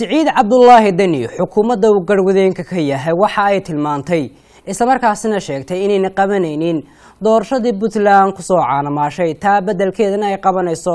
siciid cabdulaahi deni xukuumadda uu garwadeenka ka yahay waxa ay tilmaantay islamarkaasina sheegtay inayna qabanaynin doorashadii puntland kusoo caanamaashay taa beddelkeedana ay qabanayso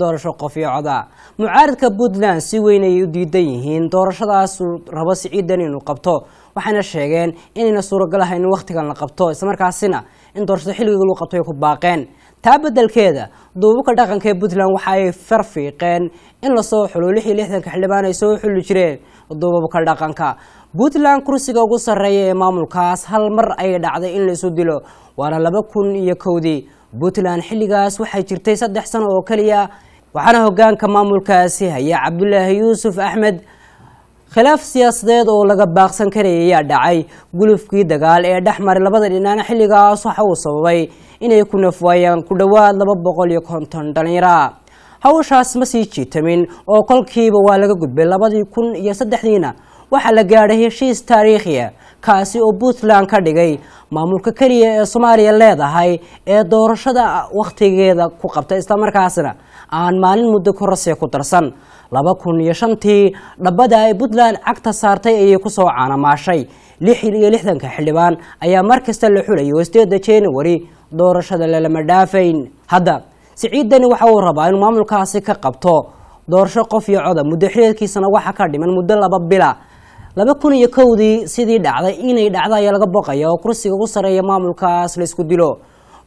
doorasho qofyoocda mucaaridka puntland si weyn ayay u diidan yihiin doorashadaasuu rabo siciiddan inuu qabto waxayna sheegeen inayna suuragal ahayn in wakhtigan la qabto islamarkaasina in doorashada xilliga lagu qabto ay ku baaqeen taa beddelkeeda duubabka dhaqanka ee puntland waxa ay farfiiqeen in lasoo xulo lixii lixdanka xildhibaan ay soo xulli jireen duubabka dhaqanka puntland kursiga ugu sarreeya ee maamulkaas hal mar ayay dhacday in laisu dilo waana laba kun iyo kowdii puntland xilligaas waxay jirtay saddex sano oo keliya waxaana hogaanka maamulkaasi haya cabdulaahi yuusuf axmed khilaaf siyaasadeed oo laga baaqsan karaya ayaa dhacay gulufkii dagaal ee dhex labada dhinaana xilligaas waxa uu sababay inay ku nafwaayaan ku dhowaad laba boqol iyo konton dhallinyara hawshaas ma sii jiitamin oo kolkiiba waa laga gudbay labadii kun iyo saddexdiina waxaa la gaadhay heshiis taariikhiya kaasi oo puntland ka dhigay maamulka keliya ee soomaaliya leedahay ee doorashada wakhtigeeda ku qabta islamarkaasna aan maalin muddo kororsiya ku darsan laba kun iyo shantii dhabbada ay puntland cagta saartay ayay ku soo caanamaashay lix iyo lixdanka xildhibaan ayaa mar kasta la xulayay wasteeda januari doorashada lalama dhaafayn hadda siciiddani waxa uu rabaa inuu maamulkaasi ka qabto doorasho qof iyo coda muddo xireedkiisana waxaa ka dhiman muddo laba bila laba kun iyo kowdii sidii dhacday inay dhacda ayaa laga booqaya oo kursiga ugu sarreeya maamulkaas la isku dilo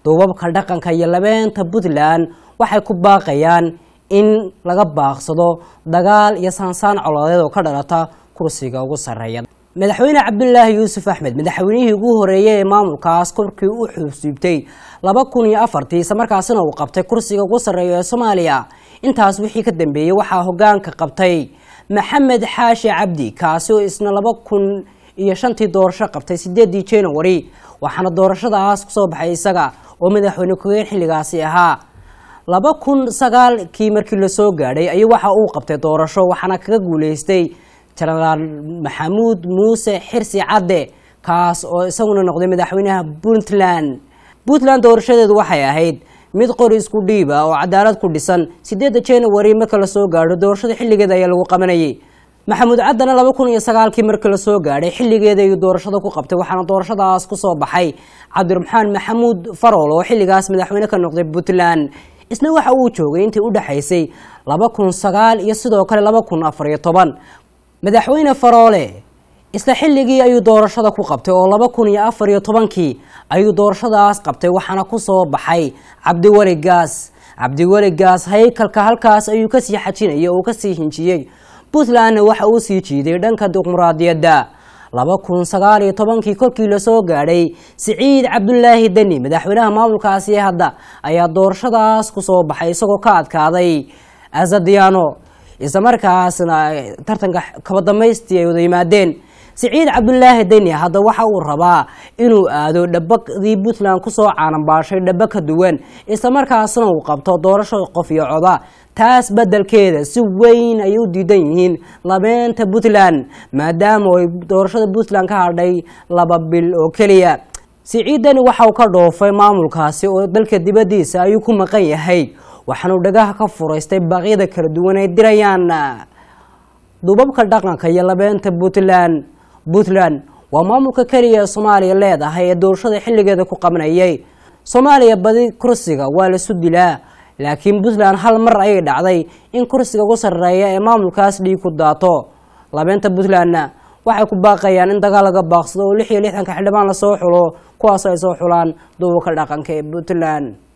duubabka dhaqanka iyo labeenta puntland waxay ku baaqayaan in laga baaqsado dagaal iyo saansaan colodeed oo ka dhalata kursiga ugu sarreeya madaxweyne cabdulaahi yuusuf axmed madaxweynihii ugu horeeya ee maamulkaas korkii u xusiibtay laba kun iyo afartii islamarkaasina uu qabtay kursiga ugu sarreeya ee soomaaliya intaas wixii ka dambeeyey waxaa hoggaanka qabtay maxamed xaashi cabdi kaasi oo isna laba kun iyo shantii doorasho qabtay sideedii januari waxaana doorashadaas kusoo baxay isaga oo madaxweyne ku xilligaasi ahaa laba kun sagaalkii markii lasoo gaadhay ayuu waxa uu qabtay doorasho waxaana kaga guuleystay jenaraal maxamuud muuse xirsi cadde kaas oo isaguna noqday madaxweynaha puntland puntland doorashadeedu waxay ahayd mid qori isku dhiib ah oo cadaalad ku dhisan siddeedda januari marka lasoo gaadho doorashada xilligeeda ayaa lagu qabanayay maxamuud cadana laba kun iyo sagaalkii marka lasoo gaadhay xilligeeda ayuu doorashada ku qabtay waxaana doorashadaas kusoo baxay cabdiraxmaan maxamuud farool oo xilligaas madaxweyne ka noqday puntland isna waxa uu joogay intii u dhexaysay laba kun sagaal iyo sidoo kale laba kun afar iyo toban madaxweyne faroole isla xilligii ayuu doorashada ku qabtay oo laba kun iyo afar iyo tobankii ayuu doorashadaas qabtay waxaana kusoo baxay cabdiweli gaas haykalka halkaas ayuu kasii xajinayay oo kasii hinjiyey puntlandna waxa uu sii jiiday dhanka dimuqraadiyadda laba kun sagaal iyo tobankii kolkii lasoo gaadhay siciid cabdulaahi deni madaxweynaha maamulkaasi hadda ayaa doorashadaas kusoo baxay isagoo ka adkaaday azadiano islamarkaasna tartanka kabadamaystii ay wada yimaadeen siciid cabdulaahi denia hadda waxa uu rabaa inuu aado dhabadii puntland kusoo caananbaashay dhaba ka duwan islamarkaasna uu qabto doorasho qof iyo coda taas bedelkeeda si weyn ayay u diidan yihiin labeenta puntland maadaama ay doorashada puntland ka hadhay laba bil oo keliya siciid deni waxa uu ka dhoofay maamulkaasi oo dalka dibaddiisa ayuu ku maqan yahay waxaanu dhagaha ka furaystay baaqyada kala duwan ay dirayaan dubabka dhaqanka iyo labeenta puntland puntland waa maamulka keliya ee soomaaliya leedahay ee doorashada xilligeeda ku qabnayay soomaaliya badi kursiga waa laisu dilaa laakiin puntland hal mar ayay dhacday in kursiga ugu sarreeya ee maamulkaas dhiig ku daato labeenta puntlandna waxay ku baaqayaan in dagaal laga baaqsado oo lix iyo lixdanka xildhibaan lasoo xulo kuwaasoo ay soo xulaan duubka dhaqanka ee puntland